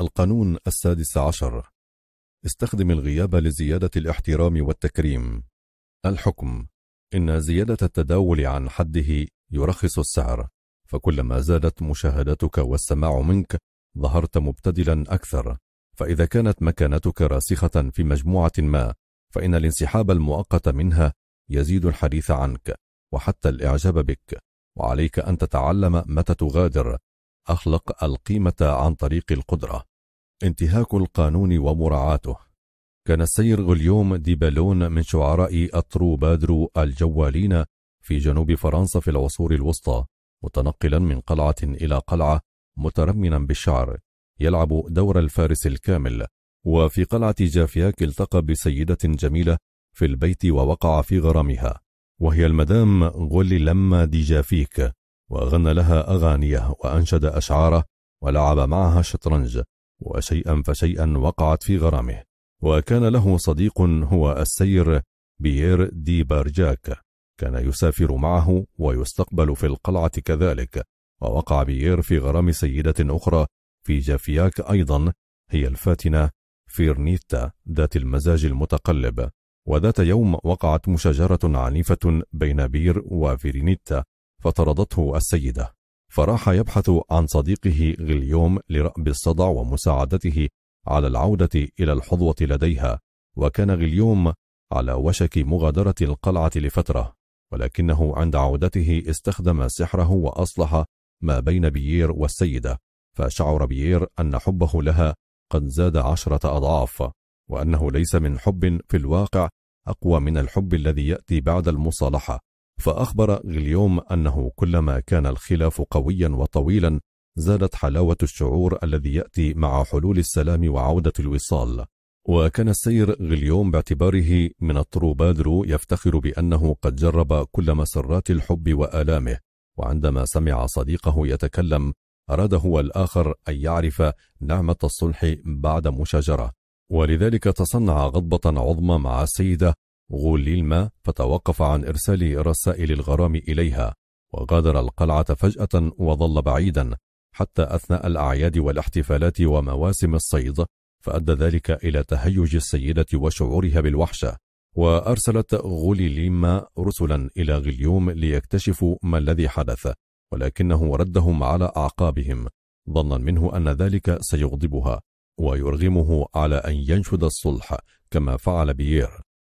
القانون السادس عشر استخدم الغياب لزيادة الاحترام والتكريم الحكم إن زيادة التداول عن حده يرخص السعر فكلما زادت مشاهدتك والسماع منك ظهرت مبتدلا أكثر فإذا كانت مكانتك راسخة في مجموعة ما فإن الانسحاب المؤقت منها يزيد الحديث عنك وحتى الإعجاب بك وعليك أن تتعلم متى تغادر أخلق القيمة عن طريق القدرة انتهاك القانون ومراعاته كان السير غليوم دي بالون من شعراء بادرو الجوالين في جنوب فرنسا في العصور الوسطى متنقلا من قلعة إلى قلعة مترمنا بالشعر يلعب دور الفارس الكامل وفي قلعة جافياك التقى بسيدة جميلة في البيت ووقع في غرامها وهي المدام غولي لما دي جافيك وغنى لها أغانيه وأنشد أشعاره ولعب معها شطرنج وشيئا فشيئا وقعت في غرامه وكان له صديق هو السير بيير دي بارجاك كان يسافر معه ويستقبل في القلعة كذلك ووقع بيير في غرام سيدة أخرى في جافياك أيضا هي الفاتنة فيرنيتا ذات المزاج المتقلب وذات يوم وقعت مشاجرة عنيفة بين بير وفيرنيتا فطردته السيدة فراح يبحث عن صديقه غليوم لرأب الصدع ومساعدته على العودة إلى الحظوة لديها وكان غليوم على وشك مغادرة القلعة لفترة ولكنه عند عودته استخدم سحره وأصلح ما بين بيير والسيدة فشعر بيير أن حبه لها قد زاد عشرة أضعاف وأنه ليس من حب في الواقع أقوى من الحب الذي يأتي بعد المصالحة فأخبر غليوم أنه كلما كان الخلاف قويا وطويلا زادت حلاوة الشعور الذي يأتي مع حلول السلام وعودة الوصال وكان السير غليوم باعتباره من الطروبادرو يفتخر بأنه قد جرب كل مسرات الحب وآلامه وعندما سمع صديقه يتكلم أراد هو الآخر أن يعرف نعمة الصلح بعد مشاجرة ولذلك تصنع غضبة عظمى مع السيدة غوليلما فتوقف عن إرسال رسائل الغرام إليها وغادر القلعة فجأة وظل بعيدا حتى أثناء الأعياد والاحتفالات ومواسم الصيد فأدى ذلك إلى تهيج السيدة وشعورها بالوحشة وأرسلت غوليليما رسلا إلى غليوم ليكتشفوا ما الذي حدث ولكنه ردهم على أعقابهم ظنا منه أن ذلك سيغضبها ويرغمه على أن ينشد الصلح كما فعل بيير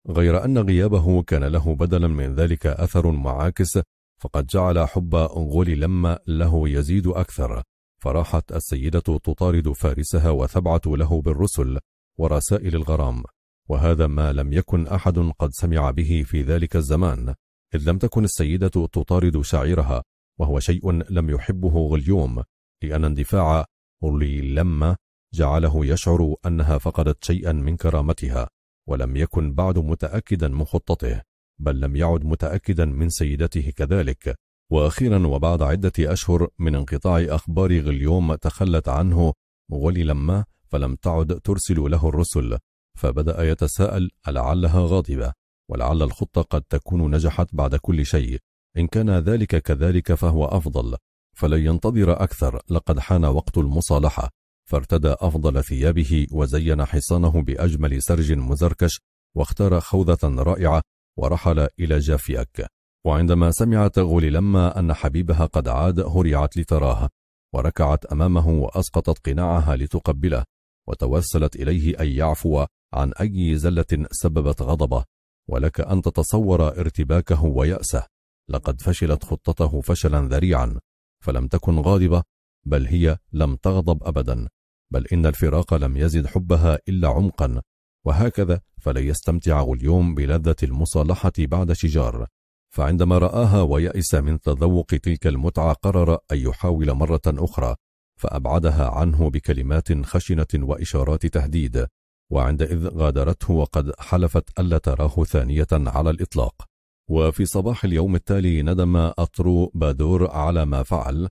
غير أن غيابه كان له بدلا من ذلك أثر معاكس فقد جعل حب غولي لما له يزيد أكثر فراحت السيدة تطارد فارسها وتبعت له بالرسل ورسائل الغرام وهذا ما لم يكن أحد قد سمع به في ذلك الزمان إذ لم تكن السيدة تطارد شعيرها وهو شيء لم يحبه غليوم لأن اندفاع غولي لما جعله يشعر أنها فقدت شيئا من كرامتها ولم يكن بعد متأكدا من خطته بل لم يعد متأكدا من سيدته كذلك وأخيرا وبعد عدة أشهر من انقطاع أخبار غليوم تخلت عنه وللما فلم تعد ترسل له الرسل فبدأ يتساءل لعلها غاضبة ولعل الخطة قد تكون نجحت بعد كل شيء إن كان ذلك كذلك فهو أفضل فلن ينتظر أكثر لقد حان وقت المصالحة فارتدى أفضل ثيابه وزين حصانه بأجمل سرج مزركش واختار خوذة رائعة ورحل إلى جافياك وعندما سمع تغول لما أن حبيبها قد عاد هرعت لتراه وركعت أمامه وأسقطت قناعها لتقبله وتوسلت إليه أن يعفو عن أي زلة سببت غضبه ولك أن تتصور ارتباكه ويأسه لقد فشلت خطته فشلا ذريعا فلم تكن غاضبة بل هي لم تغضب أبدا بل إن الفراق لم يزد حبها إلا عمقا وهكذا فلن يستمتع اليوم بلذة المصالحة بعد شجار فعندما رآها ويأس من تذوق تلك المتعة قرر أن يحاول مرة أخرى فأبعدها عنه بكلمات خشنة وإشارات تهديد وعندئذ غادرته وقد حلفت ألا تراه ثانية على الإطلاق وفي صباح اليوم التالي ندم أطرو بادور على ما فعل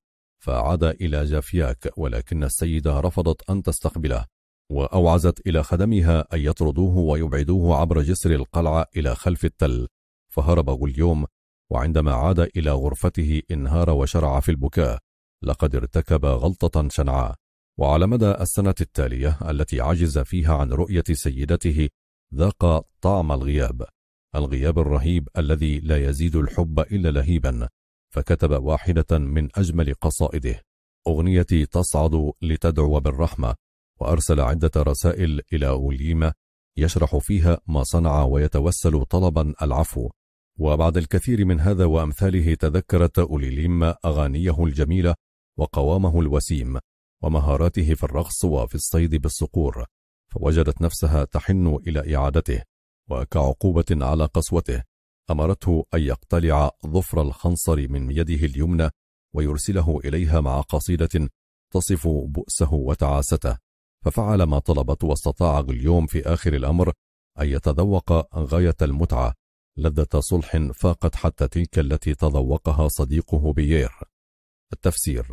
فعاد إلى جافياك ولكن السيدة رفضت أن تستقبله وأوعزت إلى خدمها أن يطردوه ويبعدوه عبر جسر القلعة إلى خلف التل فهرب غليوم وعندما عاد إلى غرفته انهار وشرع في البكاء لقد ارتكب غلطة شنعاء وعلى مدى السنة التالية التي عجز فيها عن رؤية سيدته ذاق طعم الغياب الغياب الرهيب الذي لا يزيد الحب إلا لهيبا فكتب واحدة من أجمل قصائده أغنيتي تصعد لتدعو بالرحمة وأرسل عدة رسائل إلى أوليما يشرح فيها ما صنع ويتوسل طلبا العفو وبعد الكثير من هذا وأمثاله تذكرت أوليليما أغانيه الجميلة وقوامه الوسيم ومهاراته في الرقص وفي الصيد بالصقور فوجدت نفسها تحن إلى إعادته وكعقوبة على قسوته أمرته أن يقتلع ظفر الخنصر من يده اليمنى ويرسله إليها مع قصيدة تصف بؤسه وتعاسته ففعل ما طلبت واستطاع غليوم في آخر الأمر أن يتذوق غاية المتعة لذة صلح فاقت حتى تلك التي تذوقها صديقه بيير التفسير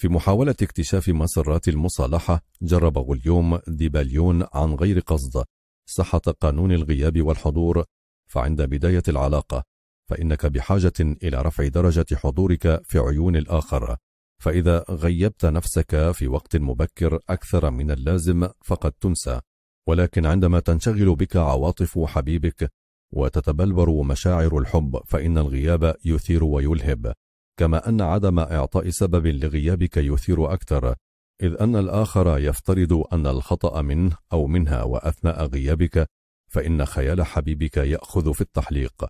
في محاولة اكتشاف مسرات المصالحة جرب غليوم ديباليون عن غير قصد سحة قانون الغياب والحضور فعند بداية العلاقة فإنك بحاجة إلى رفع درجة حضورك في عيون الآخر فإذا غيبت نفسك في وقت مبكر أكثر من اللازم فقد تنسى ولكن عندما تنشغل بك عواطف حبيبك وتتبلور مشاعر الحب فإن الغياب يثير ويلهب كما أن عدم إعطاء سبب لغيابك يثير أكثر إذ أن الآخر يفترض أن الخطأ منه أو منها وأثناء غيابك فإن خيال حبيبك يأخذ في التحليق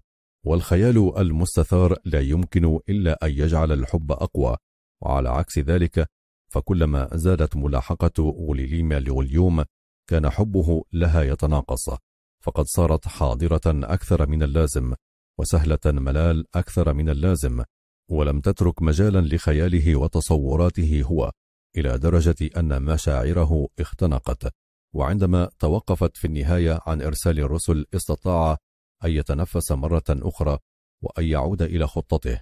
والخيال المستثار لا يمكن إلا أن يجعل الحب أقوى وعلى عكس ذلك فكلما زادت ملاحقة غليليما لغليوم كان حبه لها يتناقص فقد صارت حاضرة أكثر من اللازم وسهلة ملال أكثر من اللازم ولم تترك مجالا لخياله وتصوراته هو إلى درجة أن مشاعره اختنقت وعندما توقفت في النهاية عن إرسال الرسل استطاع أن يتنفس مرة أخرى وأن يعود إلى خطته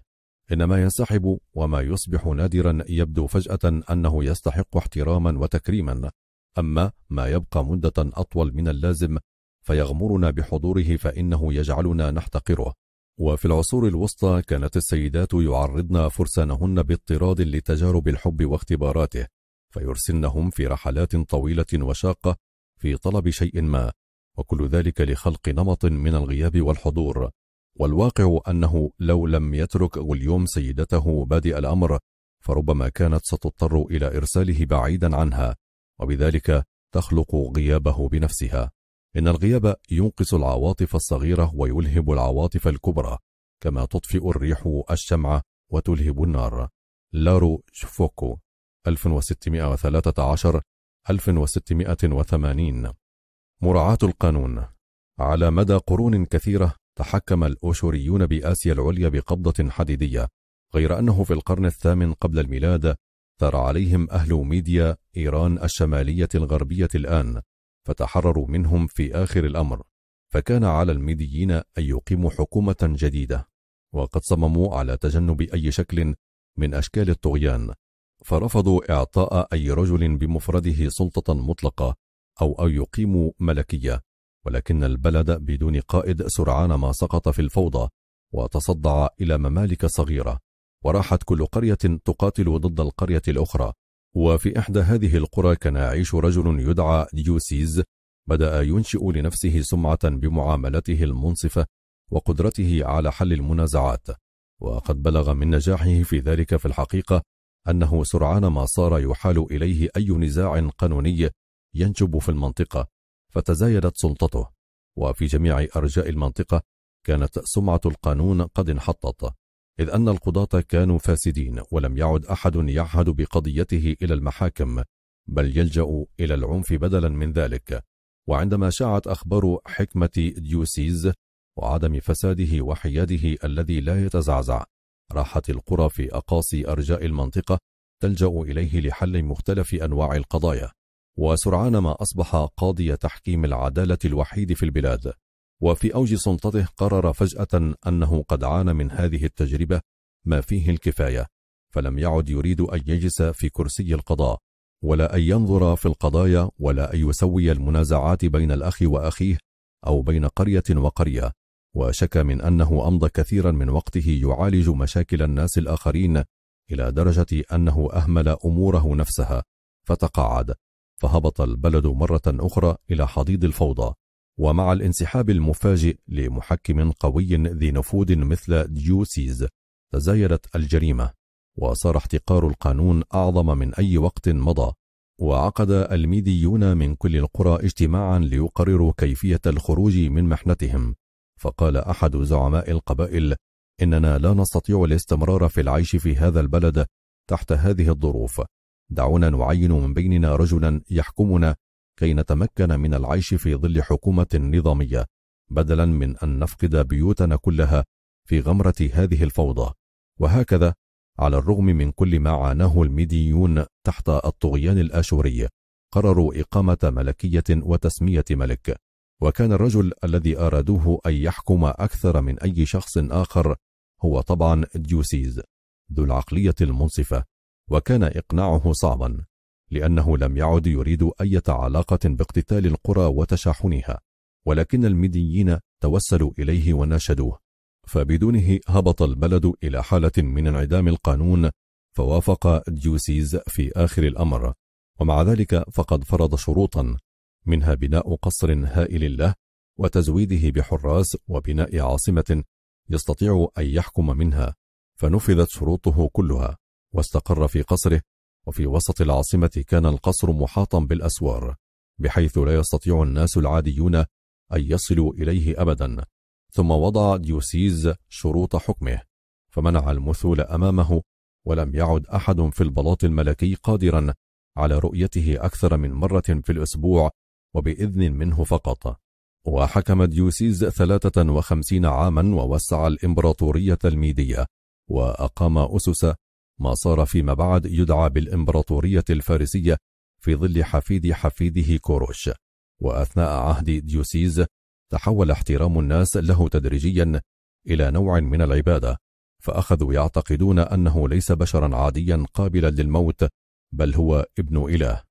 إنما ينسحب وما يصبح نادرا يبدو فجأة أنه يستحق احتراما وتكريما أما ما يبقى مدة أطول من اللازم فيغمرنا بحضوره فإنه يجعلنا نحتقره وفي العصور الوسطى كانت السيدات يعرضن فرسانهن باضطراد لتجارب الحب واختباراته فيرسلنهم في رحلات طويلة وشاقة في طلب شيء ما وكل ذلك لخلق نمط من الغياب والحضور والواقع أنه لو لم يترك غليوم سيدته بادئ الأمر فربما كانت ستضطر إلى إرساله بعيدا عنها وبذلك تخلق غيابه بنفسها إن الغياب ينقص العواطف الصغيرة ويلهب العواطف الكبرى كما تطفئ الريح الشمعة وتلهب النار لارو شفوكو 1613 1680 مراعاة القانون على مدى قرون كثيرة تحكم الأشوريون بآسيا العليا بقبضة حديدية غير أنه في القرن الثامن قبل الميلاد ثار عليهم أهل ميديا إيران الشمالية الغربية الآن فتحرروا منهم في آخر الأمر فكان على الميديين أن يقيموا حكومة جديدة وقد صمموا على تجنب أي شكل من أشكال الطغيان فرفضوا إعطاء أي رجل بمفرده سلطة مطلقة أو أن يقيموا ملكية ولكن البلد بدون قائد سرعان ما سقط في الفوضى وتصدع إلى ممالك صغيرة وراحت كل قرية تقاتل ضد القرية الأخرى وفي إحدى هذه القرى كان يعيش رجل يدعى ديوسيز بدأ ينشئ لنفسه سمعة بمعاملته المنصفة وقدرته على حل المنازعات وقد بلغ من نجاحه في ذلك في الحقيقة أنه سرعان ما صار يحال إليه أي نزاع قانوني ينجب في المنطقة فتزايدت سلطته وفي جميع أرجاء المنطقة كانت سمعة القانون قد انحطت إذ أن القضاة كانوا فاسدين ولم يعد أحد يعهد بقضيته إلى المحاكم بل يلجأ إلى العنف بدلا من ذلك وعندما شاعت أخبار حكمة ديوسيز وعدم فساده وحياده الذي لا يتزعزع راحت القرى في أقاصي أرجاء المنطقة تلجأ إليه لحل مختلف أنواع القضايا وسرعان ما أصبح قاضي تحكيم العدالة الوحيد في البلاد وفي أوج سلطته قرر فجأة أنه قد عانى من هذه التجربة ما فيه الكفاية فلم يعد يريد أن يجلس في كرسي القضاء ولا أن ينظر في القضايا ولا أن يسوي المنازعات بين الأخ وأخيه أو بين قرية وقرية وشكى من أنه أمضى كثيرا من وقته يعالج مشاكل الناس الآخرين إلى درجة أنه أهمل أموره نفسها فتقاعد فهبط البلد مرة أخرى إلى حضيض الفوضى ومع الانسحاب المفاجئ لمحكم قوي ذي نفوذ مثل ديوسيز تزايدت الجريمة وصار احتقار القانون أعظم من أي وقت مضى وعقد الميديون من كل القرى اجتماعا ليقرروا كيفية الخروج من محنتهم فقال أحد زعماء القبائل إننا لا نستطيع الاستمرار في العيش في هذا البلد تحت هذه الظروف دعونا نعين من بيننا رجلا يحكمنا كي نتمكن من العيش في ظل حكومة نظامية بدلا من أن نفقد بيوتنا كلها في غمرة هذه الفوضى وهكذا على الرغم من كل ما عاناه الميديون تحت الطغيان الآشوري قرروا إقامة ملكية وتسمية ملك وكان الرجل الذي أرادوه أن يحكم أكثر من أي شخص آخر هو طبعا ديوسيز ذو العقلية المنصفة وكان إقناعه صعبا لأنه لم يعد يريد أي علاقة باقتتال القرى وتشاحنها ولكن الميديين توسلوا إليه وناشدوه فبدونه هبط البلد إلى حالة من انعدام القانون فوافق ديوسيز في آخر الأمر ومع ذلك فقد فرض شروطا منها بناء قصر هائل له وتزويده بحراس وبناء عاصمة يستطيع أن يحكم منها فنفذت شروطه كلها واستقر في قصره وفي وسط العاصمة كان القصر محاطا بالأسوار بحيث لا يستطيع الناس العاديون أن يصلوا إليه أبدا ثم وضع ديوسيز شروط حكمه فمنع المثول أمامه ولم يعد أحد في البلاط الملكي قادرا على رؤيته أكثر من مرة في الأسبوع وبإذن منه فقط وحكم ديوسيز 53 عاما ووسع الإمبراطورية الميدية وأقام أسس ما صار فيما بعد يدعى بالإمبراطورية الفارسية في ظل حفيد حفيده كوروش وأثناء عهد ديوسيز تحول احترام الناس له تدريجيا إلى نوع من العبادة فأخذوا يعتقدون أنه ليس بشرا عاديا قابلا للموت بل هو ابن إله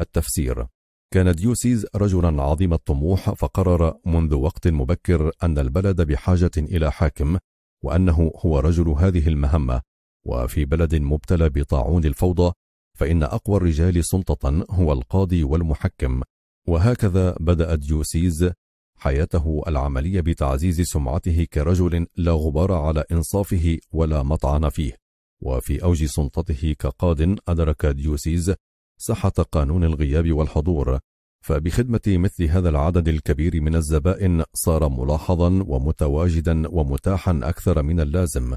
التفسير كان ديوسيز رجلا عظيم الطموح فقرر منذ وقت مبكر أن البلد بحاجة إلى حاكم وأنه هو رجل هذه المهمة وفي بلد مبتلى بطاعون الفوضى فإن أقوى الرجال سلطة هو القاضي والمحكم وهكذا بدأ ديوسيز حياته العملية بتعزيز سمعته كرجل لا غبار على إنصافه ولا مطعن فيه وفي أوج سلطته كقاد أدرك ديوسيز صحة قانون الغياب والحضور فبخدمة مثل هذا العدد الكبير من الزبائن صار ملاحظا ومتواجدا ومتاحا أكثر من اللازم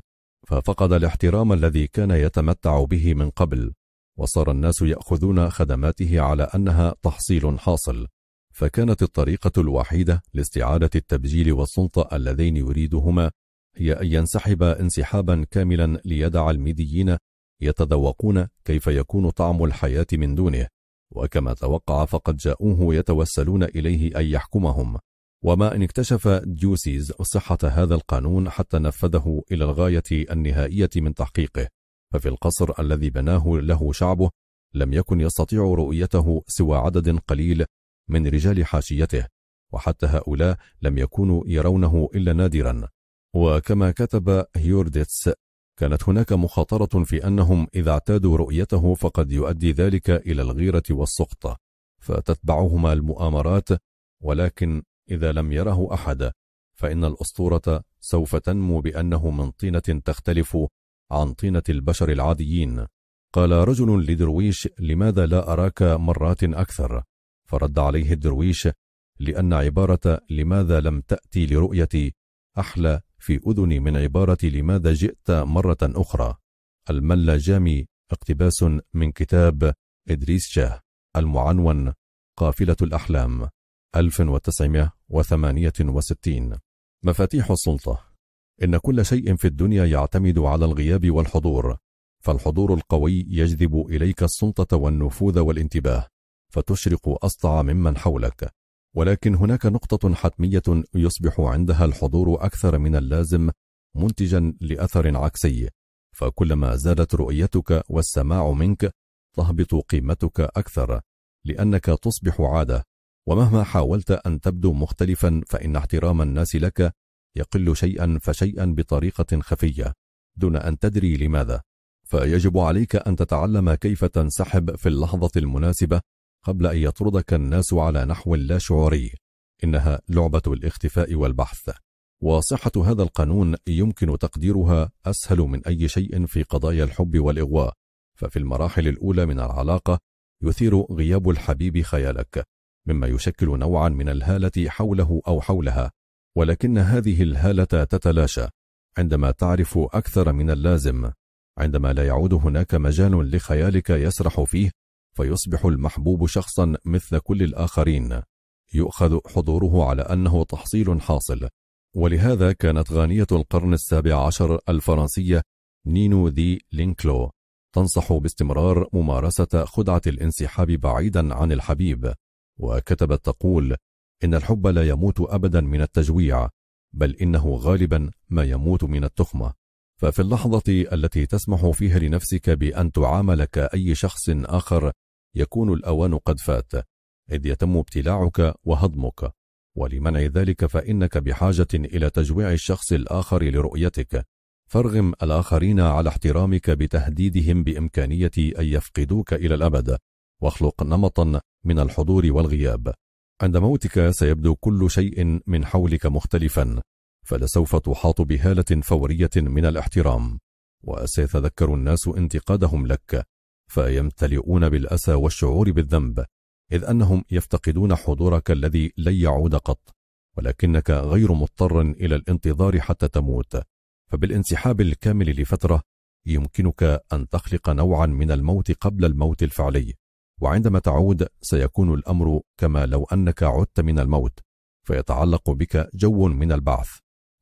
ففقد الاحترام الذي كان يتمتع به من قبل وصار الناس يأخذون خدماته على أنها تحصيل حاصل فكانت الطريقة الوحيدة لاستعادة التبجيل والسلطة اللذين يريدهما هي أن ينسحب انسحابا كاملا ليدع الميديين يتذوقون كيف يكون طعم الحياة من دونه وكما توقع فقد جاءوه يتوسلون إليه أن يحكمهم وما إن اكتشف ديوسيز صحة هذا القانون حتى نفذه إلى الغاية النهائية من تحقيقه ففي القصر الذي بناه له شعبه لم يكن يستطيع رؤيته سوى عدد قليل من رجال حاشيته وحتى هؤلاء لم يكونوا يرونه إلا نادرا وكما كتب هيورديتس كانت هناك مخاطرة في أنهم إذا اعتادوا رؤيته فقد يؤدي ذلك إلى الغيرة والسخط فتتبعهما المؤامرات ولكن إذا لم يره أحد فإن الأسطورة سوف تنمو بأنه من طينة تختلف عن طينة البشر العاديين قال رجل لدرويش لماذا لا أراك مرات أكثر فرد عليه الدرويش لأن عبارة لماذا لم تأتي لرؤيتي أحلى في أذني من عبارة لماذا جئت مرة أخرى الملا جامي اقتباس من كتاب إدريس شاه المعنون قافلة الأحلام 1968 مفاتيح السلطة إن كل شيء في الدنيا يعتمد على الغياب والحضور فالحضور القوي يجذب إليك السلطة والنفوذ والانتباه فتشرق أسطع ممن حولك ولكن هناك نقطة حتمية يصبح عندها الحضور أكثر من اللازم منتجا لأثر عكسي فكلما زادت رؤيتك والسماع منك تهبط قيمتك أكثر لأنك تصبح عادة ومهما حاولت أن تبدو مختلفا فإن احترام الناس لك يقل شيئا فشيئا بطريقة خفية دون أن تدري لماذا فيجب عليك أن تتعلم كيف تنسحب في اللحظة المناسبة قبل أن يطردك الناس على نحو لا شعوري إنها لعبة الاختفاء والبحث وصحة هذا القانون يمكن تقديرها أسهل من أي شيء في قضايا الحب والإغواء ففي المراحل الأولى من العلاقة يثير غياب الحبيب خيالك مما يشكل نوعا من الهالة حوله أو حولها ولكن هذه الهالة تتلاشى عندما تعرف أكثر من اللازم عندما لا يعود هناك مجال لخيالك يسرح فيه فيصبح المحبوب شخصا مثل كل الآخرين يؤخذ حضوره على أنه تحصيل حاصل ولهذا كانت غانية القرن السابع عشر الفرنسية نينو دي لينكلو تنصح باستمرار ممارسة خدعة الانسحاب بعيدا عن الحبيب وكتبت تقول إن الحب لا يموت أبدا من التجويع بل إنه غالبا ما يموت من التخمة ففي اللحظة التي تسمح فيها لنفسك بأن تعامل كأي شخص آخر يكون الأوان قد فات إذ يتم ابتلاعك وهضمك ولمنع ذلك فإنك بحاجة إلى تجويع الشخص الآخر لرؤيتك فارغم الآخرين على احترامك بتهديدهم بإمكانية أن يفقدوك إلى الأبد واخلق نمطا من الحضور والغياب عند موتك سيبدو كل شيء من حولك مختلفا فلسوف تحاط بهالة فورية من الاحترام وسيتذكر الناس انتقادهم لك فيمتلئون بالأسى والشعور بالذنب إذ أنهم يفتقدون حضورك الذي لن يعود قط ولكنك غير مضطر إلى الانتظار حتى تموت فبالانسحاب الكامل لفترة يمكنك أن تخلق نوعا من الموت قبل الموت الفعلي وعندما تعود سيكون الأمر كما لو أنك عدت من الموت فيتعلق بك جو من البعث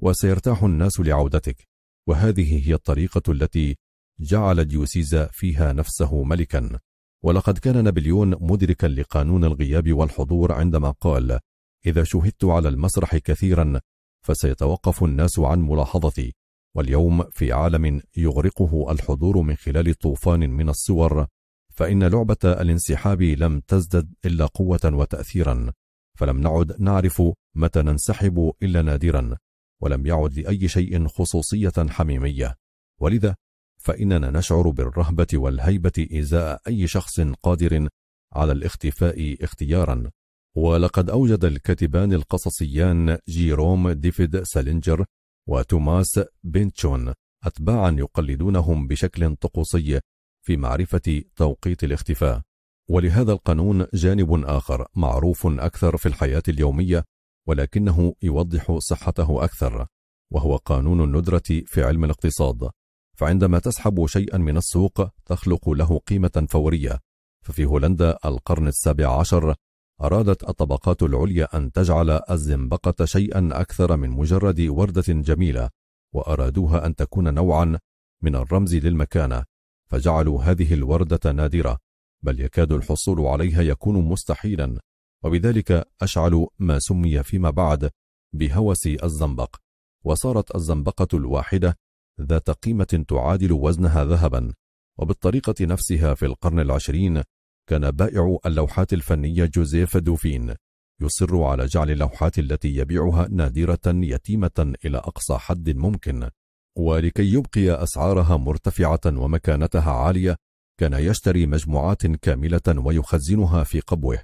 وسيرتاح الناس لعودتك وهذه هي الطريقة التي جعل ديوسيزا فيها نفسه ملكا ولقد كان نابليون مدركا لقانون الغياب والحضور عندما قال إذا شهدت على المسرح كثيرا فسيتوقف الناس عن ملاحظتي واليوم في عالم يغرقه الحضور من خلال طوفان من الصور فإن لعبة الانسحاب لم تزدد إلا قوة وتأثيرا فلم نعد نعرف متى ننسحب إلا نادرا ولم يعد لأي شيء خصوصية حميمية ولذا فإننا نشعر بالرهبة والهيبة إزاء أي شخص قادر على الاختفاء اختيارا ولقد أوجد الكاتبان القصصيان جيروم ديفيد سالينجر وتوماس بنتشون أتباعا يقلدونهم بشكل طقوسي في معرفة توقيت الاختفاء ولهذا القانون جانب آخر معروف أكثر في الحياة اليومية ولكنه يوضح صحته أكثر وهو قانون الندرة في علم الاقتصاد فعندما تسحب شيئا من السوق تخلق له قيمة فورية ففي هولندا القرن السابع عشر أرادت الطبقات العليا أن تجعل الزنبقة شيئا أكثر من مجرد وردة جميلة وأرادوها أن تكون نوعا من الرمز للمكانة فجعلوا هذه الوردة نادرة بل يكاد الحصول عليها يكون مستحيلا وبذلك أشعل ما سمي فيما بعد بهوس الزنبق وصارت الزنبقة الواحدة ذات قيمة تعادل وزنها ذهبا وبالطريقة نفسها في القرن العشرين كان بائع اللوحات الفنية جوزيف دوفين يصر على جعل اللوحات التي يبيعها نادرة يتيمة إلى أقصى حد ممكن ولكي يبقي أسعارها مرتفعة ومكانتها عالية كان يشتري مجموعات كاملة ويخزنها في قبوه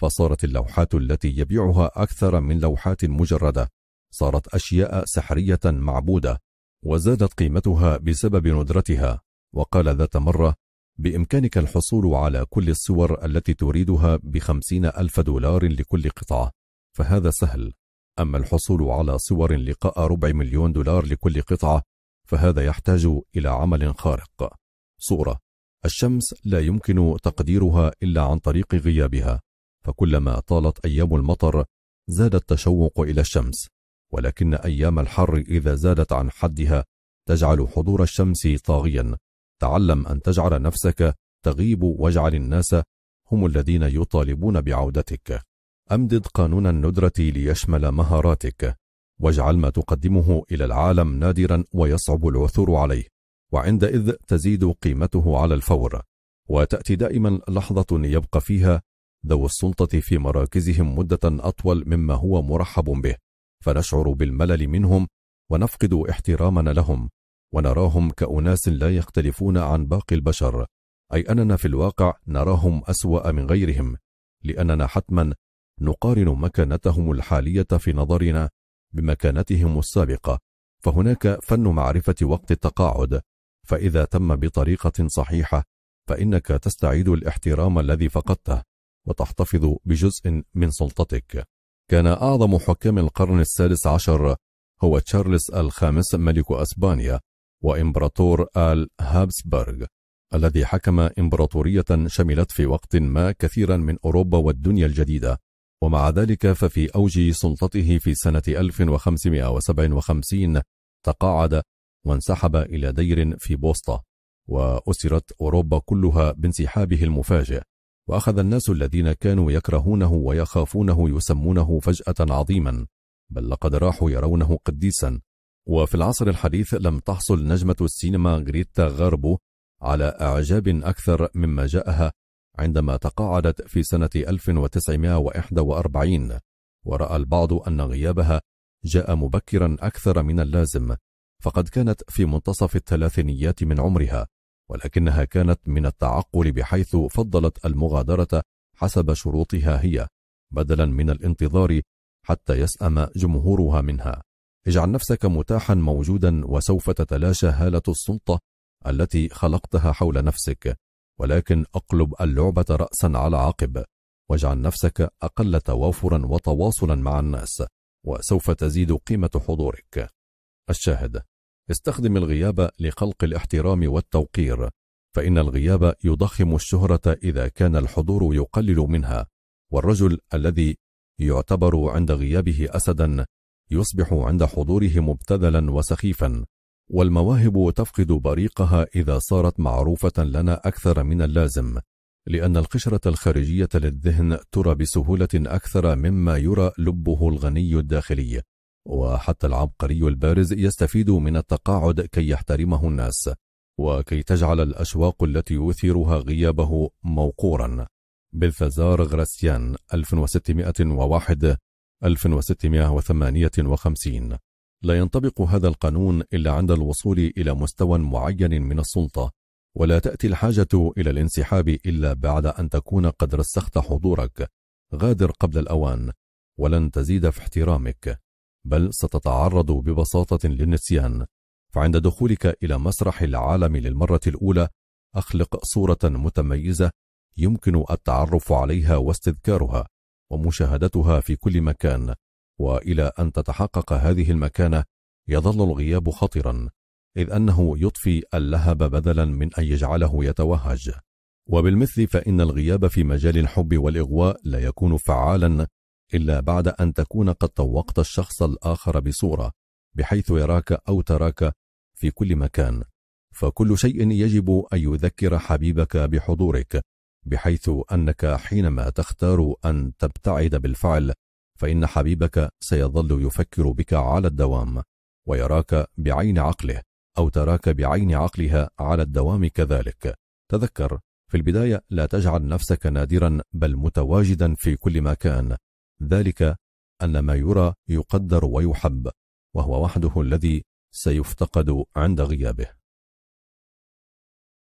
فصارت اللوحات التي يبيعها أكثر من لوحات مجردة صارت أشياء سحرية معبودة وزادت قيمتها بسبب ندرتها وقال ذات مرة بإمكانك الحصول على كل الصور التي تريدها بخمسين ألف دولار لكل قطعة فهذا سهل أما الحصول على صور لقاء ربع مليون دولار لكل قطعة فهذا يحتاج إلى عمل خارق صورة الشمس لا يمكن تقديرها إلا عن طريق غيابها فكلما طالت أيام المطر زاد التشوق إلى الشمس ولكن أيام الحر إذا زادت عن حدها تجعل حضور الشمس طاغيا تعلم أن تجعل نفسك تغيب واجعل الناس هم الذين يطالبون بعودتك أمدد قانون الندرة ليشمل مهاراتك واجعل ما تقدمه إلى العالم نادرا ويصعب العثور عليه وعندئذ تزيد قيمته على الفور وتأتي دائما لحظة يبقى فيها ذوي السلطة في مراكزهم مدة أطول مما هو مرحب به فنشعر بالملل منهم ونفقد احترامنا لهم ونراهم كأناس لا يختلفون عن باقي البشر أي أننا في الواقع نراهم أسوأ من غيرهم لأننا حتما نقارن مكانتهم الحالية في نظرنا بمكانتهم السابقة فهناك فن معرفة وقت التقاعد فإذا تم بطريقة صحيحة فإنك تستعيد الاحترام الذي فقدته وتحتفظ بجزء من سلطتك كان أعظم حكام القرن السادس عشر هو تشارلز الخامس ملك أسبانيا وإمبراطور آل هابسبرغ الذي حكم إمبراطورية شملت في وقت ما كثيرا من أوروبا والدنيا الجديدة ومع ذلك ففي أوج سلطته في سنة 1557 تقاعد وانسحب إلى دير في بوسطة وأسرت أوروبا كلها بانسحابه المفاجئ وأخذ الناس الذين كانوا يكرهونه ويخافونه يسمونه فجأة عظيما بل لقد راحوا يرونه قديسا وفي العصر الحديث لم تحصل نجمة السينما غريتا غاربو على أعجاب أكثر مما جاءها عندما تقاعدت في سنة 1941 ورأى البعض أن غيابها جاء مبكرا أكثر من اللازم فقد كانت في منتصف الثلاثينيات من عمرها ولكنها كانت من التعقل بحيث فضلت المغادرة حسب شروطها هي بدلا من الانتظار حتى يسأم جمهورها منها اجعل نفسك متاحا موجودا وسوف تتلاشى هالة السلطة التي خلقتها حول نفسك ولكن أقلب اللعبة رأسا على عقب واجعل نفسك أقل توافرا وتواصلا مع الناس وسوف تزيد قيمة حضورك الشاهد استخدم الغياب لخلق الاحترام والتوقير فإن الغياب يضخم الشهرة إذا كان الحضور يقلل منها والرجل الذي يعتبر عند غيابه أسدا يصبح عند حضوره مبتذلا وسخيفا والمواهب تفقد بريقها إذا صارت معروفة لنا أكثر من اللازم لأن القشرة الخارجية للذهن ترى بسهولة أكثر مما يرى لبه الغني الداخلي وحتى العبقري البارز يستفيد من التقاعد كي يحترمه الناس وكي تجعل الأشواق التي يثيرها غيابه موقورا بالفزار غراسيان 1601 1658 لا ينطبق هذا القانون إلا عند الوصول إلى مستوى معين من السلطة ولا تأتي الحاجة إلى الانسحاب إلا بعد أن تكون قد رسخت حضورك غادر قبل الأوان ولن تزيد في احترامك بل ستتعرض ببساطة للنسيان فعند دخولك إلى مسرح العالم للمرة الأولى أخلق صورة متميزة يمكن التعرف عليها واستذكارها ومشاهدتها في كل مكان وإلى أن تتحقق هذه المكانة يظل الغياب خطرا إذ أنه يطفي اللهب بدلا من أن يجعله يتوهج وبالمثل فإن الغياب في مجال الحب والإغواء لا يكون فعالا إلا بعد أن تكون قد طوقت الشخص الآخر بصورة بحيث يراك أو تراك في كل مكان فكل شيء يجب أن يذكر حبيبك بحضورك بحيث أنك حينما تختار أن تبتعد بالفعل فإن حبيبك سيظل يفكر بك على الدوام ويراك بعين عقله أو تراك بعين عقلها على الدوام كذلك تذكر في البداية لا تجعل نفسك نادرا بل متواجدا في كل مكان ذلك أن ما يرى يقدر ويحب وهو وحده الذي سيفتقد عند غيابه